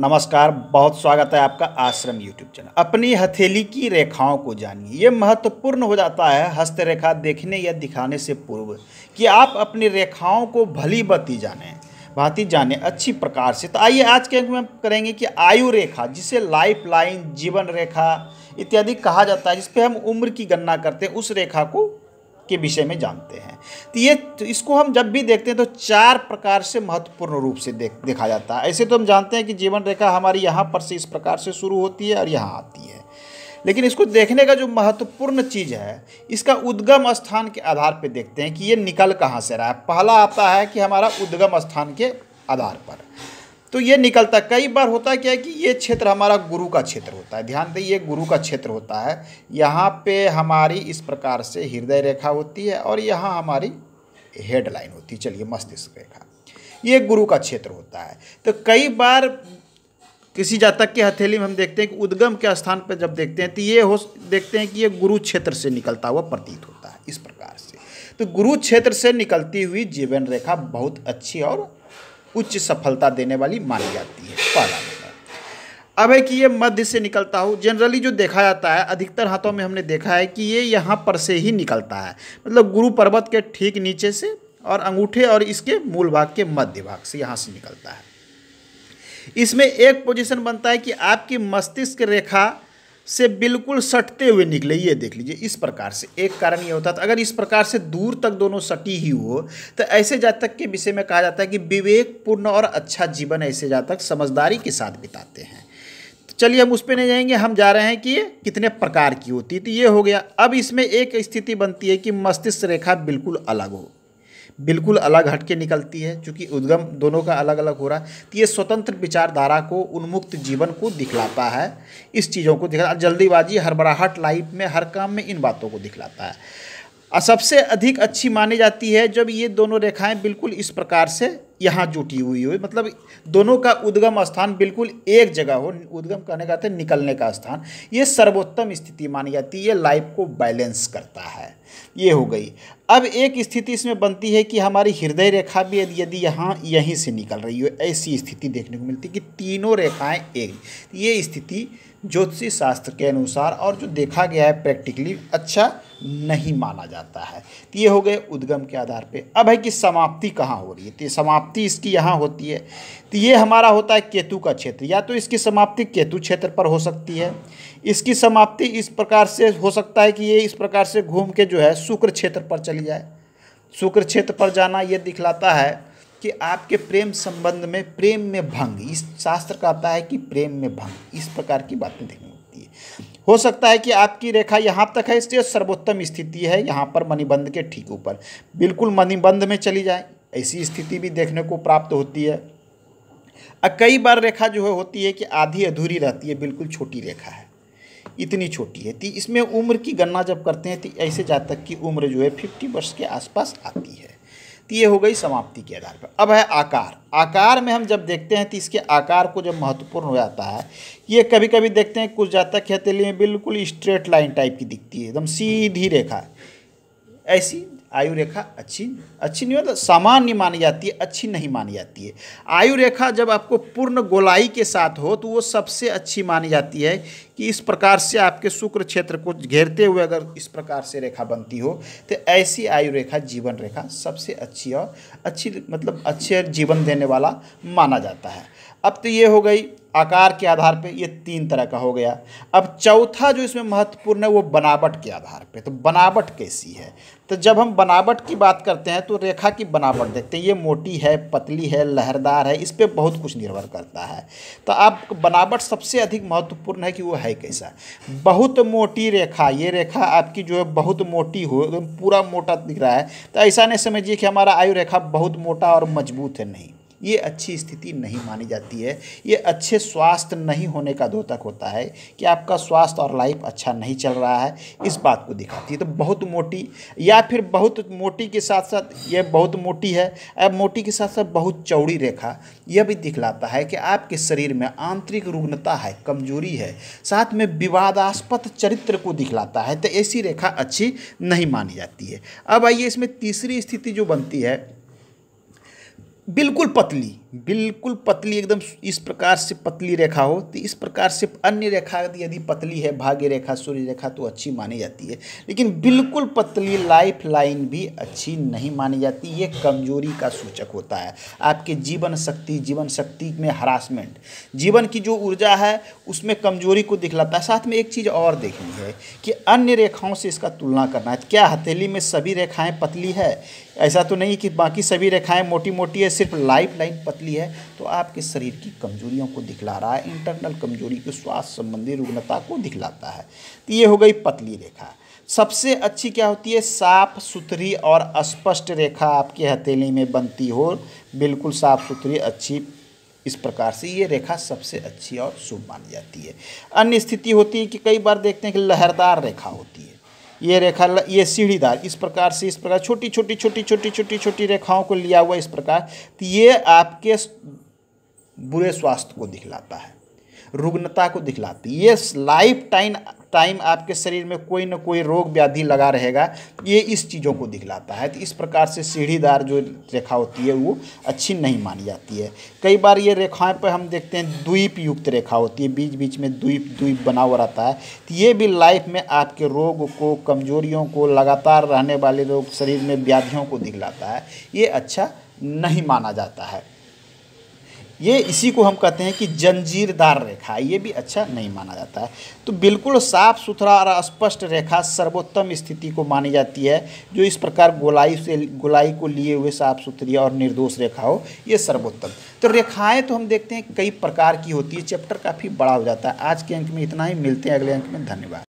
नमस्कार बहुत स्वागत है आपका आश्रम यूट्यूब चैनल अपनी हथेली की रेखाओं को जानिए ये महत्वपूर्ण हो जाता है हस्तरेखा देखने या दिखाने से पूर्व कि आप अपनी रेखाओं को भली बती जाने भांति जाने अच्छी प्रकार से तो आइए आज के अंक में करेंगे कि आयु रेखा जिसे लाइफ लाइन जीवन रेखा इत्यादि कहा जाता है जिसपे हम उम्र की गणना करते हैं उस रेखा को के विषय में जानते हैं तो ये तो इसको हम जब भी देखते हैं तो चार प्रकार से महत्वपूर्ण रूप से देख देखा जाता है ऐसे तो हम जानते हैं कि जीवन रेखा हमारी यहाँ पर से इस प्रकार से शुरू होती है और यहाँ आती है लेकिन इसको देखने का जो महत्वपूर्ण चीज़ है इसका उद्गम स्थान के आधार पर देखते हैं कि ये निकल कहाँ से रहा है पहला आता है कि हमारा उद्गम स्थान के आधार पर तो ये निकलता कई बार होता है क्या है कि ये क्षेत्र हमारा गुरु का क्षेत्र होता है ध्यान दें ये गुरु का क्षेत्र होता है यहाँ पे हमारी इस प्रकार से हृदय रेखा होती है और यहाँ हमारी हेडलाइन होती है चलिए मस्तिष्क रेखा ये गुरु का क्षेत्र होता है तो कई बार किसी जातक के हथेली में हम देखते हैं कि उद्गम के स्थान पर जब देखते हैं तो ये हो देखते हैं कि ये गुरु क्षेत्र से निकलता हुआ प्रतीत होता है इस प्रकार से तो गुरु क्षेत्र से निकलती हुई जीवन रेखा बहुत अच्छी और उच्च सफलता देने वाली मानी जाती है पहला नंबर अब है कि ये मध्य से निकलता हो जनरली जो देखा जाता है अधिकतर हाथों में हमने देखा है कि ये यहाँ पर से ही निकलता है मतलब गुरु पर्वत के ठीक नीचे से और अंगूठे और इसके मूल भाग के मध्य भाग से यहाँ से निकलता है इसमें एक पोजीशन बनता है कि आपकी मस्तिष्क रेखा से बिल्कुल सटते हुए निकले ये देख लीजिए इस प्रकार से एक कारण ये होता था अगर इस प्रकार से दूर तक दोनों सटी ही हो तो ऐसे जातक के विषय में कहा जाता है कि विवेकपूर्ण और अच्छा जीवन ऐसे जातक समझदारी के साथ बिताते हैं तो चलिए हम उस पर नहीं जाएंगे हम जा रहे हैं कि कितने प्रकार की होती तो ये हो गया अब इसमें एक स्थिति बनती है कि मस्तिष्क रेखा बिल्कुल अलग हो बिल्कुल अलग हट के निकलती है चूँकि उद्गम दोनों का अलग अलग हो रहा है तो ये स्वतंत्र विचारधारा को उन्मुक्त जीवन को दिखलाता है इस चीज़ों को दिखला जल्दीबाजी हड़बड़ाहट लाइफ में हर काम में इन बातों को दिखलाता है और सबसे अधिक अच्छी मानी जाती है जब ये दोनों रेखाएं बिल्कुल इस प्रकार से यहाँ जुटी हुई हुई मतलब दोनों का उद्गम स्थान बिल्कुल एक जगह हो उद्गम कहने का निकलने का स्थान ये सर्वोत्तम स्थिति मानी जाती है ये लाइफ को बैलेंस करता है ये हो गई अब एक स्थिति इसमें बनती है कि हमारी हृदय रेखा भी यदि यहाँ यहीं से निकल रही हो ऐसी स्थिति देखने को मिलती है कि तीनों रेखाएं एक तो ये स्थिति ज्योतिषी शास्त्र के अनुसार और जो देखा गया है प्रैक्टिकली अच्छा नहीं माना जाता है तो ये हो गए उद्गम के आधार पे अब है कि समाप्ति कहाँ हो रही है तो समाप्ति इसकी यहाँ होती है तो ये हमारा होता है केतु का क्षेत्र या तो इसकी समाप्ति केतु क्षेत्र पर हो सकती है इसकी समाप्ति इस प्रकार से हो सकता है कि ये इस प्रकार से घूम के जो है शुक्र क्षेत्र पर चली जाए शुक्र क्षेत्र पर जाना ये दिखलाता है कि आपके प्रेम संबंध में प्रेम में भंग इस शास्त्र कहता है कि प्रेम में भंग इस प्रकार की बातें देखने होती है हो सकता है कि आपकी रेखा यहाँ तक है इसलिए सर्वोत्तम स्थिति है यहाँ पर मणिबंध के ठीक ऊपर बिल्कुल मणिबंध में चली जाए ऐसी स्थिति भी देखने को प्राप्त होती है और कई बार रेखा जो है होती है कि आधी अधूरी रहती है बिल्कुल छोटी रेखा है इतनी छोटी है तो इसमें उम्र की गणना जब करते हैं तो ऐसे जातक की उम्र जो है फिफ्टी वर्ष के आसपास आती है तो ये हो गई समाप्ति के आधार पर अब है आकार आकार में हम जब देखते हैं तो इसके आकार को जब महत्वपूर्ण हो जाता है ये कभी कभी देखते हैं कुछ जातक कहते में बिल्कुल स्ट्रेट लाइन टाइप की दिखती है एकदम सीधी रेखा ऐसी आयु रेखा अच्छी अच्छी नहीं होता मतलब सामान्य मानी जाती है अच्छी नहीं मानी जाती है आयु रेखा जब आपको पूर्ण गोलाई के साथ हो तो वो सबसे अच्छी मानी जाती है कि इस प्रकार से आपके शुक्र क्षेत्र को घेरते हुए अगर इस प्रकार से रेखा बनती हो तो ऐसी आयु रेखा जीवन रेखा सबसे अच्छी और अच्छी मतलब अच्छे जीवन देने वाला माना जाता है अब तो ये हो गई आकार के आधार पे ये तीन तरह का हो गया अब चौथा जो इसमें महत्वपूर्ण है वो बनावट के आधार पे तो बनावट कैसी है तो जब हम बनावट की बात करते हैं तो रेखा की बनावट देखते हैं ये मोटी है पतली है लहरदार है इस पर बहुत कुछ निर्भर करता है तो आप बनावट सबसे अधिक महत्वपूर्ण है कि वो है कैसा बहुत मोटी रेखा ये रेखा आपकी जो है बहुत मोटी हो एकदम पूरा मोटा दिख रहा है तो ऐसा नहीं समझिए कि हमारा आयु रेखा बहुत मोटा और मजबूत है नहीं ये अच्छी स्थिति नहीं मानी जाती है ये अच्छे स्वास्थ्य नहीं होने का द्योतक होता है कि आपका स्वास्थ्य और लाइफ अच्छा नहीं चल रहा है इस बात को दिखाती है तो बहुत मोटी या फिर बहुत मोटी के साथ साथ ये बहुत मोटी है या मोटी के साथ साथ बहुत चौड़ी रेखा यह भी दिखलाता है कि आपके शरीर में आंतरिक रुग्णता है कमजोरी है साथ में विवादास्पद चरित्र को दिखलाता है तो ऐसी रेखा अच्छी नहीं मानी जाती है अब आइए इसमें तीसरी स्थिति जो बनती है बिल्कुल पतली बिल्कुल पतली एकदम इस प्रकार से पतली रेखा हो तो इस प्रकार से अन्य रेखा यदि पतली है भाग्य रेखा सूर्य रेखा तो अच्छी मानी जाती है लेकिन बिल्कुल पतली लाइफ लाइन भी अच्छी नहीं मानी जाती ये कमजोरी का सूचक होता है आपके जीवन शक्ति जीवन शक्ति में हरासमेंट जीवन की जो ऊर्जा है उसमें कमजोरी को दिखलाता है साथ में एक चीज़ और देखनी है कि अन्य रेखाओं से इसका तुलना करना है क्या हथेली में सभी रेखाएँ पतली है ऐसा तो नहीं कि बाकी सभी रेखाएँ मोटी मोटी है सिर्फ लाइफ लाइन पतली ली है तो आपके शरीर की कमजोरियों को दिखला रहा है इंटरनल कमजोरी को स्वास्थ्य संबंधी रुग्णता को दिखलाता है तो ये हो गई पतली रेखा सबसे अच्छी क्या होती है साफ सुथरी और स्पष्ट रेखा आपके हथेली में बनती हो बिल्कुल साफ सुथरी अच्छी इस प्रकार से ये रेखा सबसे अच्छी और शुभ मानी जाती है अन्य स्थिति होती है कि कई बार देखते हैं कि लहरदार रेखा होती है ये रेखा ये सीढ़ीदार इस प्रकार से इस प्रकार छोटी छोटी छोटी छोटी छोटी छोटी रेखाओं को लिया हुआ इस प्रकार तो ये आपके बुरे स्वास्थ्य को दिखलाता है रुग्णता को दिखलाती है ये लाइफ टाइम टाइम आपके शरीर में कोई ना कोई रोग व्याधि लगा रहेगा ये इस चीज़ों को दिखलाता है तो इस प्रकार से सीढ़ीदार जो रेखा होती है वो अच्छी नहीं मानी जाती है कई बार ये रेखाएं पर हम देखते हैं द्वीप युक्त रेखा होती है बीच बीच में द्वीप द्वीप बना हुआ रहता है तो ये भी लाइफ में आपके रोग को कमजोरियों को लगातार रहने वाले रोग शरीर में व्याधियों को दिखलाता है ये अच्छा नहीं माना जाता है ये इसी को हम कहते हैं कि जंजीरदार रेखा ये भी अच्छा नहीं माना जाता है तो बिल्कुल साफ सुथरा और स्पष्ट रेखा सर्वोत्तम स्थिति को मानी जाती है जो इस प्रकार गोलाई से गोलाई को लिए हुए साफ सुथरी और निर्दोष रेखा हो ये सर्वोत्तम तो रेखाएं तो हम देखते हैं कई प्रकार की होती है चैप्टर काफ़ी बड़ा हो जाता है आज के अंक में इतना ही मिलते हैं अगले अंक में धन्यवाद